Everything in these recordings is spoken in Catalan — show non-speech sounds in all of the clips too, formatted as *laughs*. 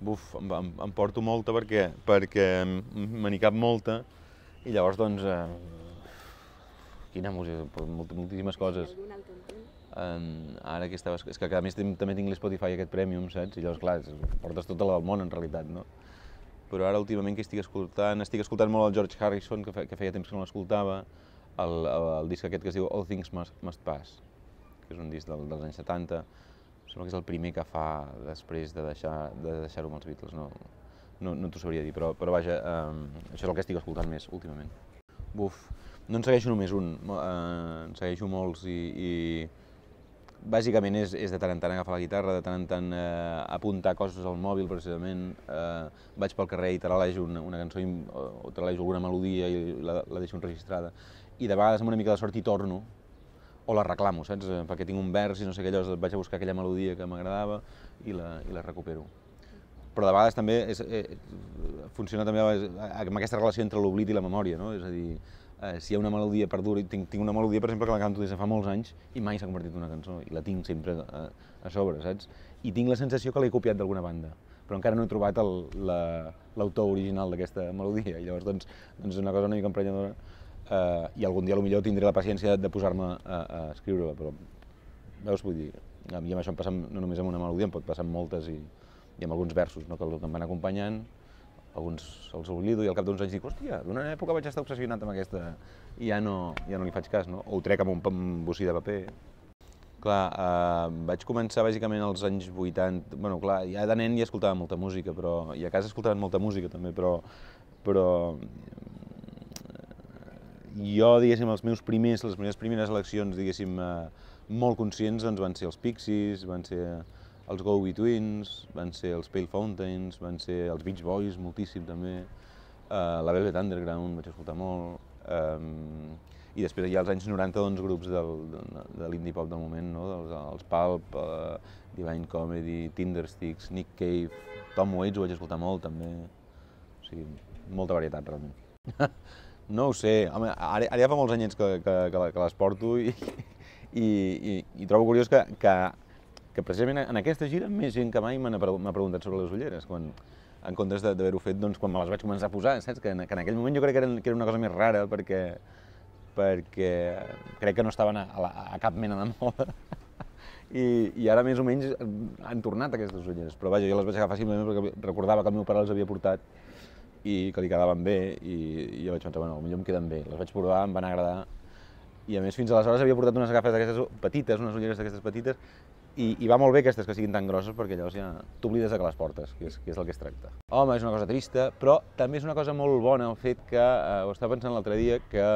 buf, em, em, em porto molta perquè, perquè me n'hi cap molta i llavors, doncs, eh, quina música, molt, moltíssimes coses. Um, ara que estaves... És que a més també tinc l'Spotify aquest Premium, saps? I llavors, clar, portes tota la del món, en realitat, no? Però ara, últimament, que estic escoltant... Estic escoltant molt el George Harrison, que, fe, que feia temps que no l'escoltava, el, el, el disc aquest que es diu All Things Must, Must Pass, que és un disc del, dels anys 70, sembla que és el primer que fa després de deixar-ho de deixar amb els Beatles, no, no, no t'ho sabria dir, però, però vaja, um, això és el que estic escoltant més últimament. Buf, no en segueixo només un, uh, en segueixo molts i, i bàsicament és, és de tant en tant agafar la guitarra, de tant en tant uh, apuntar coses al mòbil precisament, uh, vaig pel carrer i tralejo una, una cançó o, o tralejo alguna melodia i la, la deixo enregistrada i de vegades amb una mica de sort hi torno o la reclamo, saps? Eh, perquè tinc un vers i no sé què, llavors vaig a buscar aquella melodia que m'agradava i, la, i la recupero. Però de vegades també és, eh, funciona també eh, amb aquesta relació entre l'oblit i la memòria, no? És a dir, eh, si hi ha una melodia perduda, tinc, tinc una melodia, per exemple, que la canto des de fa molts anys i mai s'ha convertit en una cançó, i la tinc sempre a, eh, a sobre, saps? I tinc la sensació que l'he copiat d'alguna banda, però encara no he trobat l'autor la, original d'aquesta melodia, i llavors doncs, doncs és una cosa una mica emprenyadora eh, i algun dia millor tindré la paciència de posar-me a, a escriure-la, però veus, vull dir, a mi amb això em passa no només amb una melodia, em pot passar amb moltes i, i amb alguns versos no, que, que em van acompanyant, alguns els oblido i al cap d'uns anys dic, hòstia, d'una època vaig estar obsessionat amb aquesta i ja no, ja no li faig cas, no? o ho trec amb un bocí de paper. Clar, eh, vaig començar bàsicament als anys 80, bueno, clar, ja de nen ja escoltava molta música, però, i a casa escoltaven molta música també, però, però jo, diguéssim, els meus primers, les meves primeres eleccions, diguéssim, eh, molt conscients, doncs van ser els Pixies, van ser els Go Betweens, van ser els Pale Fountains, van ser els Beach Boys, moltíssim també, eh, la Velvet Underground, vaig escoltar molt, eh, i després ja als anys 90, doncs, grups del, de, de l'indie pop del moment, no? dels, els Pulp, eh, Divine Comedy, Tindersticks, Nick Cave, Tom Waits ho vaig escoltar molt també, o sigui, molta varietat realment. *laughs* No ho sé, home, ara, ara ja fa molts anys que, que, que, que les porto i, i, i, i trobo curiós que, que, que precisament en aquesta gira més gent que mai m'ha preguntat sobre les ulleres, quan, en comptes d'haver-ho fet doncs, quan me les vaig començar a posar, saps? Que en, que en aquell moment jo crec que era, que era una cosa més rara perquè, perquè crec que no estaven a, a, a cap mena de moda i, i ara més o menys han tornat aquestes ulleres, però vaja, jo les vaig agafar simplement perquè recordava que el meu pare les havia portat i que li quedaven bé i, i jo vaig pensar, bueno, potser em queden bé. Les vaig provar, em van agradar i a més fins aleshores havia portat unes gafes d'aquestes petites, unes ulleres d'aquestes petites i, i va molt bé aquestes que siguin tan grosses perquè llavors ja t'oblides de que les portes, que és, que és el que es tracta. Home, és una cosa trista, però també és una cosa molt bona el fet que, eh, ho estava pensant l'altre dia, que,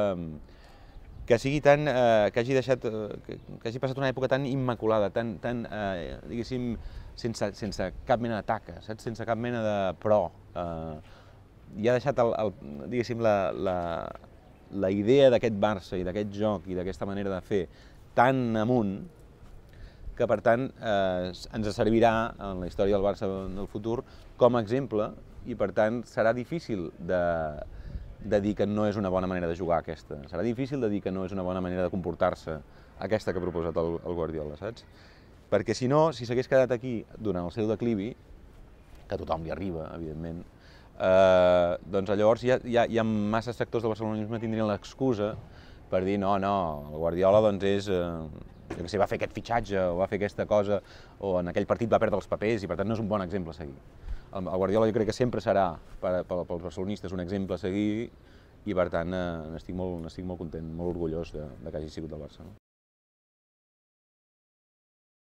que sigui tan, eh, que hagi deixat, eh, que, que hagi passat una època tan immaculada, tan, tan eh, diguéssim, sense, sense cap mena de taca, saps? sense cap mena de pro. Eh, i ha deixat, el, el, diguéssim, la, la, la idea d'aquest Barça i d'aquest joc i d'aquesta manera de fer tan amunt que, per tant, eh, ens servirà en la història del Barça en el futur com a exemple i, per tant, serà difícil de, de dir que no és una bona manera de jugar aquesta. Serà difícil de dir que no és una bona manera de comportar-se aquesta que ha proposat el, el Guardiola, saps? Perquè si no, si s'hagués quedat aquí durant el seu declivi, que tothom li arriba, evidentment, eh, doncs llavors ja, ja, ja massa sectors del barcelonisme tindrien l'excusa per dir no, no, el Guardiola doncs és, eh, jo sé, va fer aquest fitxatge o va fer aquesta cosa o en aquell partit va perdre els papers i per tant no és un bon exemple a seguir. El, el Guardiola jo crec que sempre serà per, per, pels barcelonistes un exemple a seguir i per tant eh, n'estic molt, estic molt content, molt orgullós de, de que hagi sigut del Barça. No?